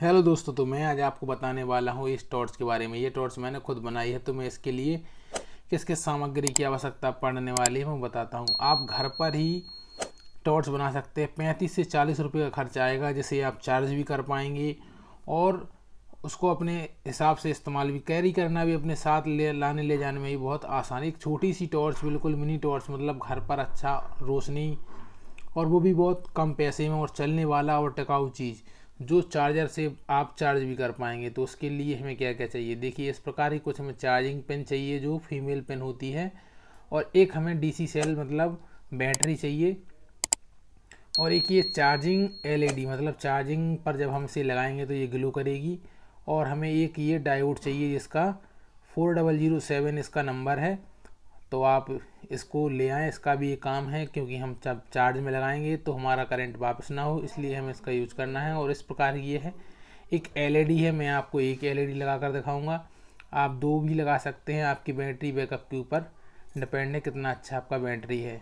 hello दोस्तों तो मैं आज आपको बताने वाला हूँ इस टॉर्च के बारे में ये टॉर्च मैंने खुद बनाई है तो मैं इसके लिए किस किस सामग्री की आवश्यकता पड़ने वाली है मैं बताता हूँ आप घर पर ही टॉर्च बना सकते हैं पैंतीस से चालीस रुपये का खर्च आएगा जिसे आप चार्ज भी कर पाएंगे और उसको अपने हिसाब से इस्तेमाल भी कैरी करना भी अपने साथ ले लाने ले जाने में भी बहुत आसानी एक छोटी सी टॉर्च बिल्कुल मिनी टॉर्च मतलब घर पर अच्छा रोशनी और वो भी बहुत कम पैसे में और चलने वाला और टिकाऊ चीज़ जो चार्जर से आप चार्ज भी कर पाएंगे तो उसके लिए हमें क्या क्या चाहिए देखिए इस प्रकार ही कुछ हमें चार्जिंग पेन चाहिए जो फीमेल पेन होती है और एक हमें डीसी सेल मतलब बैटरी चाहिए और एक ये चार्जिंग एलईडी e मतलब चार्जिंग पर जब हम इसे लगाएंगे तो ये ग्लो करेगी और हमें एक ये डायोड चाहिए जिसका फोर डबल ज़ीरो सेवन इसका नंबर है तो आप इसको ले आएँ इसका भी ये काम है क्योंकि हम जब चार्ज में लगाएंगे तो हमारा करंट वापस ना हो इसलिए हमें इसका यूज़ करना है और इस प्रकार ये है एक एलईडी e है मैं आपको एक एलईडी e लगाकर दिखाऊंगा आप दो भी लगा सकते हैं आपकी बैटरी बैकअप के ऊपर डिपेंड है कितना अच्छा आपका बैटरी है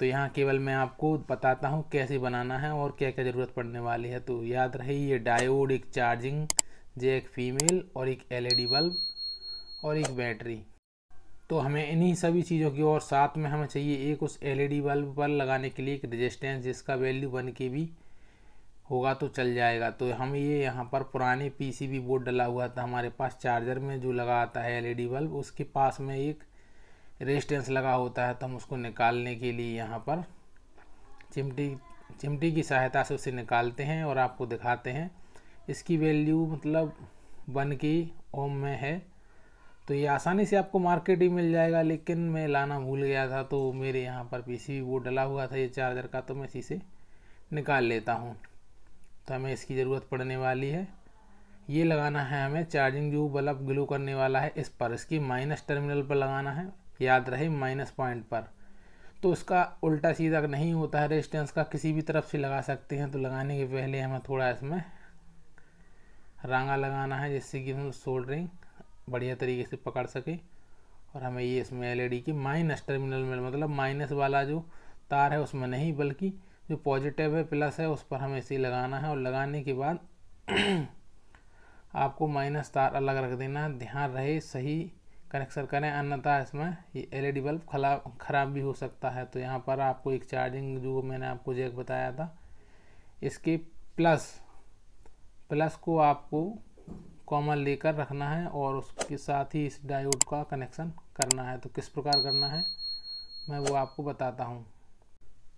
तो यहाँ केवल मैं आपको बताता हूँ कैसे बनाना है और क्या क्या ज़रूरत पड़ने वाली है तो याद रहे ये डायोड एक चार्जिंग जे एक फीमेल और एक एल बल्ब e और एक बैटरी तो हमें इन्हीं सभी चीज़ों की और साथ में हमें चाहिए एक उस एलईडी बल्ब e पर लगाने के लिए एक रेजिस्टेंस जिसका वैल्यू वन के भी होगा तो चल जाएगा तो हम ये यहाँ पर पुराने पीसीबी बोर्ड डला हुआ था हमारे पास चार्जर में जो लगा आता है एलईडी बल्ब e उसके पास में एक रेजिस्टेंस लगा होता है तो हम उसको निकालने के लिए यहाँ पर चिमटी चिमटी की सहायता से उसे निकालते हैं और आपको दिखाते हैं इसकी वैल्यू मतलब वन के ओम में है तो ये आसानी से आपको मार्केट ही मिल जाएगा लेकिन मैं लाना भूल गया था तो मेरे यहाँ पर पीसीबी वो डला हुआ था ये चार्जर का तो मैं इसी से निकाल लेता हूँ तो हमें इसकी ज़रूरत पड़ने वाली है ये लगाना है हमें चार्जिंग जो बल्ब ग्लो करने वाला है इस पर इसकी माइनस टर्मिनल पर लगाना है याद रहे माइनस पॉइंट पर तो उसका उल्टा सीधा नहीं होता है रेजिस्टेंस का किसी भी तरफ से लगा सकते हैं तो लगाने के पहले हमें थोड़ा इसमें रंगा लगाना है जिससे कि हम सोल्डरिंग बढ़िया तरीके से पकड़ सके और हमें ये इसमें एलईडी e की माइनस टर्मिनल में मतलब माइनस वाला जो तार है उसमें नहीं बल्कि जो पॉजिटिव है प्लस है उस पर हमें इसे लगाना है और लगाने के बाद आपको माइनस तार अलग रख देना ध्यान रहे सही कनेक्शन करें अन्यथा इसमें ये एलईडी बल्ब खराब खराब भी हो सकता है तो यहाँ पर आपको एक चार्जिंग जो मैंने आपको जैक बताया था इसके प्लस प्लस को आपको कॉमन लेकर रखना है और उसके साथ ही इस डायोड का कनेक्शन करना है तो किस प्रकार करना है मैं वो आपको बताता हूँ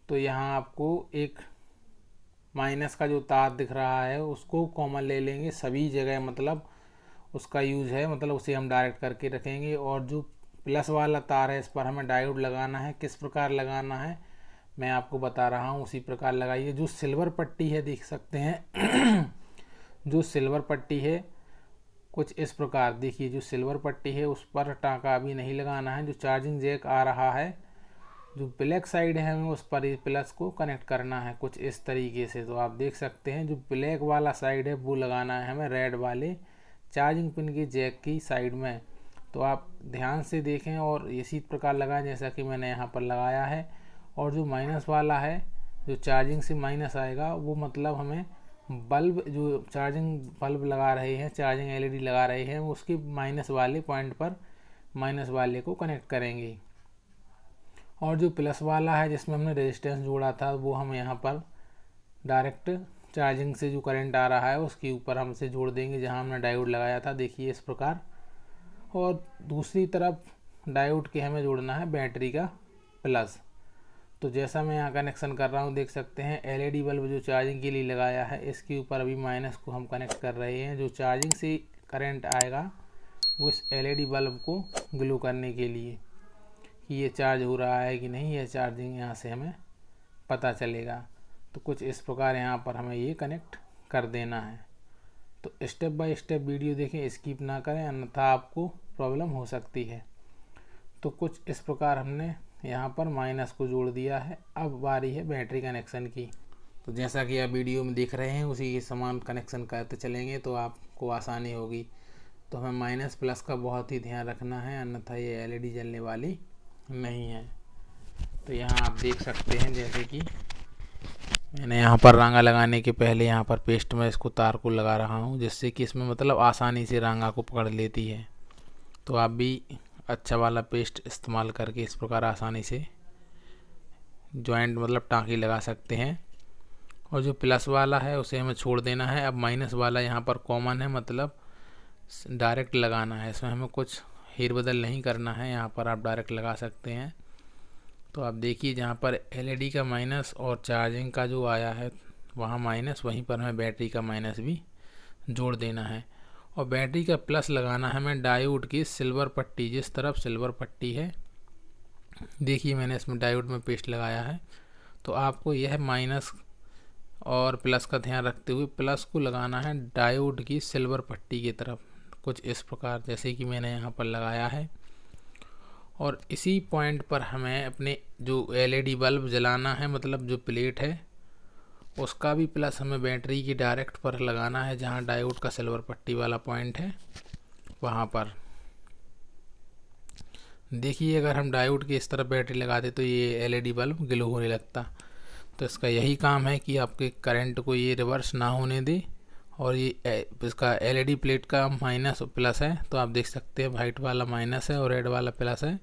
तो यहाँ आपको एक माइनस का जो तार दिख रहा है उसको कॉमन ले लेंगे सभी जगह मतलब उसका यूज है मतलब उसे हम डायरेक्ट करके रखेंगे और जो प्लस वाला तार है इस पर हमें डायोड लगाना है किस प्रकार लगाना है मैं आपको बता रहा हूँ उसी प्रकार लगाइए जो सिल्वर पट्टी है देख सकते हैं जो सिल्वर पट्टी है कुछ इस प्रकार देखिए जो सिल्वर पट्टी है उस पर टाँका अभी नहीं लगाना है जो चार्जिंग जैक आ रहा है जो ब्लैक साइड है हमें उस पर प्लस को कनेक्ट करना है कुछ इस तरीके से तो आप देख सकते हैं जो ब्लैक वाला साइड है वो लगाना है हमें रेड वाले चार्जिंग पिन की जैक की साइड में तो आप ध्यान से देखें और इसी प्रकार लगाएं जैसा कि मैंने यहाँ पर लगाया है और जो माइनस वाला है जो चार्जिंग से माइनस आएगा वो मतलब हमें बल्ब जो चार्जिंग बल्ब लगा रहे हैं चार्जिंग एलईडी लगा रहे हैं वो उसके माइनस वाले पॉइंट पर माइनस वाले को कनेक्ट करेंगे और जो प्लस वाला है जिसमें हमने रेजिस्टेंस जोड़ा था वो हम यहाँ पर डायरेक्ट चार्जिंग से जो करंट आ रहा है उसके ऊपर हमसे जोड़ देंगे जहाँ हमने डायोड लगाया था देखिए इस प्रकार और दूसरी तरफ डायोड के हमें जोड़ना है बैटरी का प्लस तो जैसा मैं यहाँ कनेक्शन कर रहा हूँ देख सकते हैं एलईडी बल्ब e जो चार्जिंग के लिए लगाया है इसके ऊपर अभी माइनस को हम कनेक्ट कर रहे हैं जो चार्जिंग से करंट आएगा वो इस एलईडी बल्ब e को ग्लो करने के लिए कि ये चार्ज हो रहा है कि नहीं ये चार्जिंग यहाँ से हमें पता चलेगा तो कुछ इस प्रकार यहाँ पर हमें ये कनेक्ट कर देना है तो स्टेप बाय स्टेप वीडियो देखें स्कीप ना करें अन्यथा आपको प्रॉब्लम हो सकती है तो कुछ इस प्रकार हमने यहाँ पर माइनस को जोड़ दिया है अब बारी है बैटरी कनेक्शन की तो जैसा कि आप वीडियो में देख रहे हैं उसी के समान कनेक्शन करते चलेंगे तो आपको आसानी होगी तो हमें माइनस प्लस का बहुत ही ध्यान रखना है अन्यथा ये एलईडी जलने वाली नहीं है तो यहाँ आप देख सकते हैं जैसे कि मैंने यहाँ पर रंगा लगाने के पहले यहाँ पर पेस्ट में इसको तार को लगा रहा हूँ जिससे कि इसमें मतलब आसानी से रंगा को पकड़ लेती है तो आप भी अच्छा वाला पेस्ट इस्तेमाल करके इस प्रकार आसानी से जॉइंट मतलब टाँकी लगा सकते हैं और जो प्लस वाला है उसे हमें छोड़ देना है अब माइनस वाला यहाँ पर कॉमन है मतलब डायरेक्ट लगाना है इसमें हमें कुछ हेर बदल नहीं करना है यहाँ पर आप डायरेक्ट लगा सकते हैं तो आप देखिए जहाँ पर एलईडी e का माइनस और चार्जिंग का जो आया है वहाँ माइनस वहीं पर हमें बैटरी का माइनस भी जोड़ देना है और बैटरी का प्लस लगाना है हमें डायोड की सिल्वर पट्टी जिस तरफ सिल्वर पट्टी है देखिए मैंने इसमें डायोड में पेस्ट लगाया है तो आपको यह माइनस और प्लस का ध्यान रखते हुए प्लस को लगाना है डायोड की सिल्वर पट्टी की तरफ कुछ इस प्रकार जैसे कि मैंने यहाँ पर लगाया है और इसी पॉइंट पर हमें अपने जो एलईडी बल्ब जलाना है मतलब जो प्लेट है उसका भी प्लस हमें बैटरी की डायरेक्ट पर लगाना है जहाँ डायोड का सिल्वर पट्टी वाला पॉइंट है वहाँ पर देखिए अगर हम डायोड की इस तरफ बैटरी लगाते तो ये एलईडी बल्ब ग्लो होने लगता तो इसका यही काम है कि आपके करंट को ये रिवर्स ना होने दे और ये इसका एलईडी प्लेट का माइनस प्लस है तो आप देख सकते हैं वाइट वाला माइनस है और रेड वाला प्लस है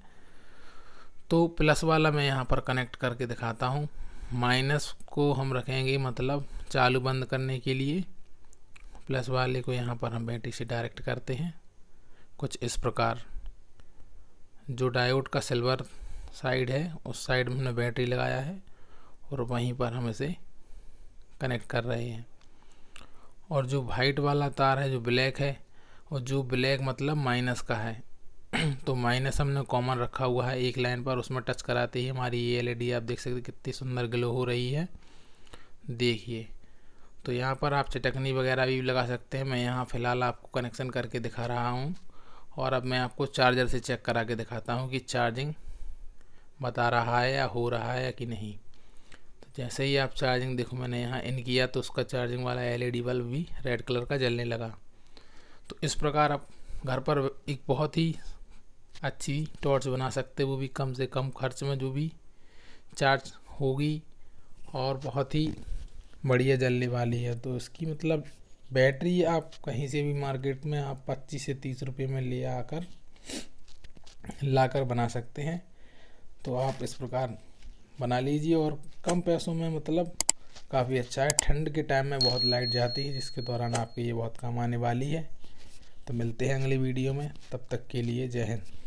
तो प्लस वाला मैं यहाँ पर कनेक्ट करके दिखाता हूँ माइनस को हम रखेंगे मतलब चालू बंद करने के लिए प्लस वाले को यहाँ पर हम बैटरी से डायरेक्ट करते हैं कुछ इस प्रकार जो डायोड का सिल्वर साइड है उस साइड में हमने बैटरी लगाया है और वहीं पर हम इसे कनेक्ट कर रहे हैं और जो वाइट वाला तार है जो ब्लैक है और जो ब्लैक मतलब माइनस का है तो माइनस हमने कॉमन रखा हुआ है एक लाइन पर उसमें टच कराते ही हमारी ये एलईडी आप देख सकते हैं कितनी सुंदर ग्लो हो रही है देखिए तो यहाँ पर आप चटकनी वगैरह भी लगा सकते हैं मैं यहाँ फ़िलहाल आपको कनेक्शन करके दिखा रहा हूँ और अब मैं आपको चार्जर से चेक करा के दिखाता हूँ कि चार्जिंग बता रहा है या हो रहा है या कि नहीं तो जैसे ही आप चार्जिंग देखो मैंने यहाँ इन किया तो उसका चार्जिंग वाला एलईडी बल्ब भी रेड कलर का जलने लगा तो इस प्रकार आप घर पर एक बहुत ही अच्छी टॉर्च बना सकते वो भी कम से कम खर्च में जो भी चार्ज होगी और बहुत ही बढ़िया जलने वाली है तो इसकी मतलब बैटरी आप कहीं से भी मार्केट में आप पच्चीस से तीस रुपये में ले आकर लाकर बना सकते हैं तो आप इस प्रकार बना लीजिए और कम पैसों में मतलब काफ़ी अच्छा है ठंड के टाइम में बहुत लाइट जाती है जिसके दौरान आपके ये बहुत काम आने वाली है तो मिलते हैं अगली वीडियो में तब तक के लिए जय हिंद